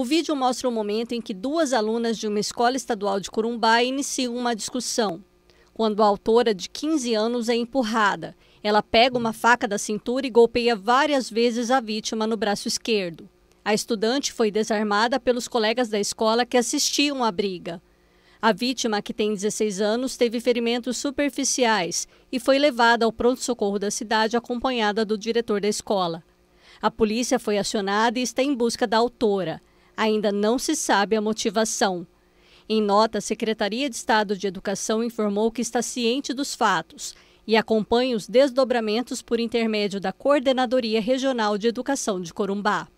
O vídeo mostra o momento em que duas alunas de uma escola estadual de Corumbá iniciam uma discussão. Quando a autora de 15 anos é empurrada, ela pega uma faca da cintura e golpeia várias vezes a vítima no braço esquerdo. A estudante foi desarmada pelos colegas da escola que assistiam à briga. A vítima, que tem 16 anos, teve ferimentos superficiais e foi levada ao pronto-socorro da cidade acompanhada do diretor da escola. A polícia foi acionada e está em busca da autora. Ainda não se sabe a motivação. Em nota, a Secretaria de Estado de Educação informou que está ciente dos fatos e acompanha os desdobramentos por intermédio da Coordenadoria Regional de Educação de Corumbá.